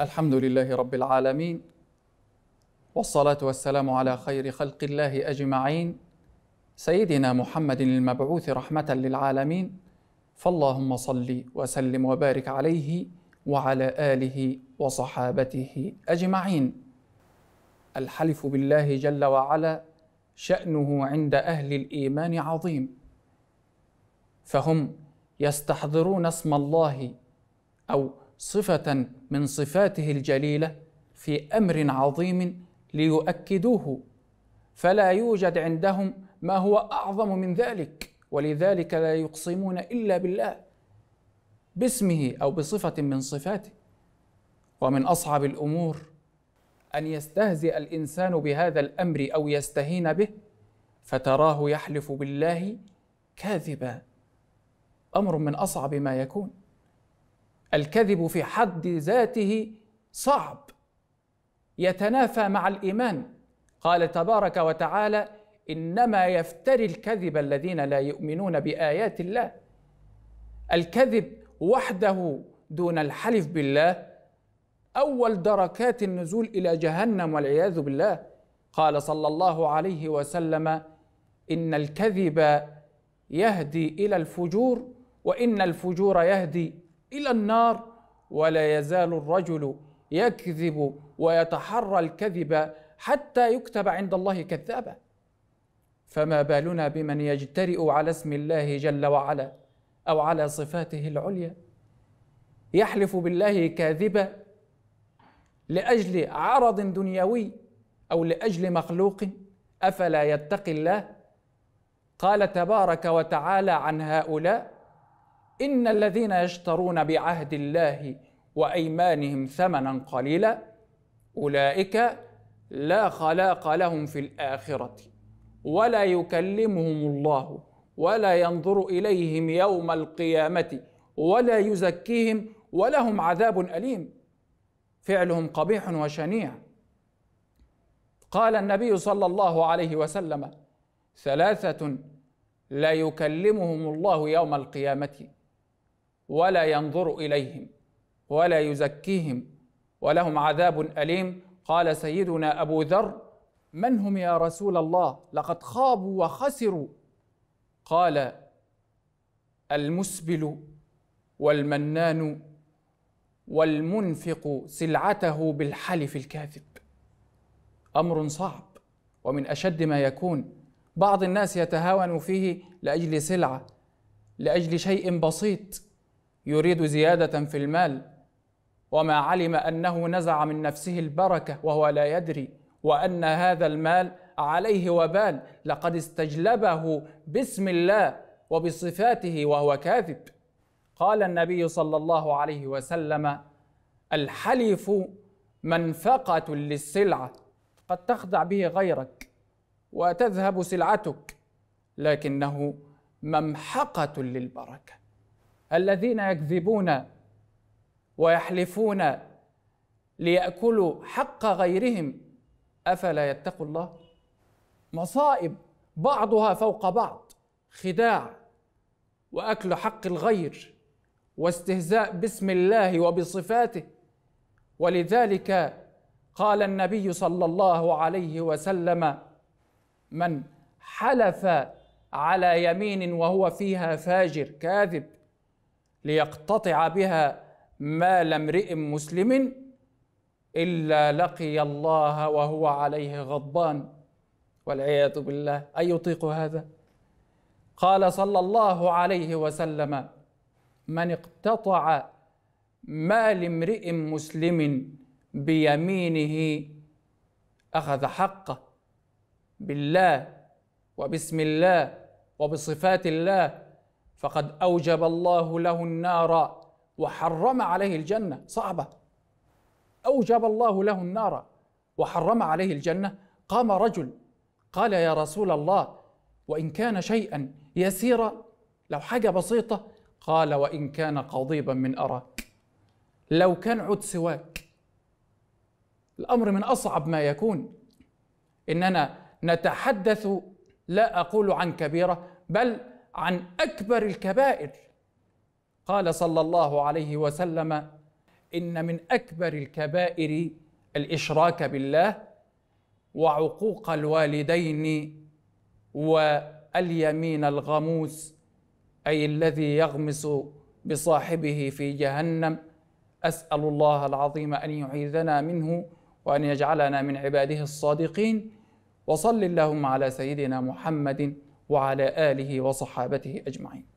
الحمد لله رب العالمين والصلاة والسلام على خير خلق الله أجمعين سيدنا محمد المبعوث رحمة للعالمين فاللهم صل وسلم وبارك عليه وعلى آله وصحابته أجمعين الحلف بالله جل وعلا شأنه عند أهل الإيمان عظيم فهم يستحضرون اسم الله أو صفه من صفاته الجليله في امر عظيم ليؤكدوه فلا يوجد عندهم ما هو اعظم من ذلك ولذلك لا يقسمون الا بالله باسمه او بصفه من صفاته ومن اصعب الامور ان يستهزئ الانسان بهذا الامر او يستهين به فتراه يحلف بالله كاذبا امر من اصعب ما يكون الكذب في حد ذاته صعب يتنافى مع الايمان قال تبارك وتعالى انما يفتري الكذب الذين لا يؤمنون بايات الله الكذب وحده دون الحلف بالله اول دركات النزول الى جهنم والعياذ بالله قال صلى الله عليه وسلم ان الكذب يهدي الى الفجور وان الفجور يهدي الى النار ولا يزال الرجل يكذب ويتحرى الكذب حتى يكتب عند الله كذابا فما بالنا بمن يجترئ على اسم الله جل وعلا او على صفاته العليا يحلف بالله كاذبا لاجل عرض دنيوي او لاجل مخلوق افلا يتقي الله قال تبارك وتعالى عن هؤلاء إن الذين يشترون بعهد الله وأيمانهم ثمنا قليلا أولئك لا خلاق لهم في الآخرة ولا يكلمهم الله ولا ينظر إليهم يوم القيامة ولا يزكيهم ولهم عذاب أليم فعلهم قبيح وشنيع قال النبي صلى الله عليه وسلم ثلاثة لا يكلمهم الله يوم القيامة ولا ينظر اليهم ولا يزكيهم ولهم عذاب اليم قال سيدنا ابو ذر من هم يا رسول الله لقد خابوا وخسروا قال المسبل والمنان والمنفق سلعته بالحلف الكاذب امر صعب ومن اشد ما يكون بعض الناس يتهاون فيه لاجل سلعه لاجل شيء بسيط يريد زيادة في المال وما علم أنه نزع من نفسه البركة وهو لا يدري وأن هذا المال عليه وبال لقد استجلبه باسم الله وبصفاته وهو كاذب قال النبي صلى الله عليه وسلم الحلف منفقة للسلعة قد تخدع به غيرك وتذهب سلعتك لكنه ممحقة للبركة الذين يكذبون ويحلفون ليأكلوا حق غيرهم أفلا يتقوا الله مصائب بعضها فوق بعض خداع وأكل حق الغير واستهزاء باسم الله وبصفاته ولذلك قال النبي صلى الله عليه وسلم من حلف على يمين وهو فيها فاجر كاذب ليقتطع بها مال امرئ مسلم الا لقي الله وهو عليه غضبان والعياذ بالله اي يطيق هذا قال صلى الله عليه وسلم من اقتطع مال امرئ مسلم بيمينه اخذ حقه بالله وباسم الله وبصفات الله فقد أوجب الله له النار وحرم عليه الجنة صعبة أوجب الله له النار وحرم عليه الجنة قام رجل قال يا رسول الله وإن كان شيئا يسيرا لو حاجة بسيطة قال وإن كان قضيبا من أراك لو كان عود سواك الأمر من أصعب ما يكون إننا نتحدث لا أقول عن كبيرة بل عن اكبر الكبائر قال صلى الله عليه وسلم ان من اكبر الكبائر الاشراك بالله وعقوق الوالدين واليمين الغموس اي الذي يغمس بصاحبه في جهنم اسال الله العظيم ان يعيذنا منه وان يجعلنا من عباده الصادقين وصل اللهم على سيدنا محمد وعلى آله وصحابته أجمعين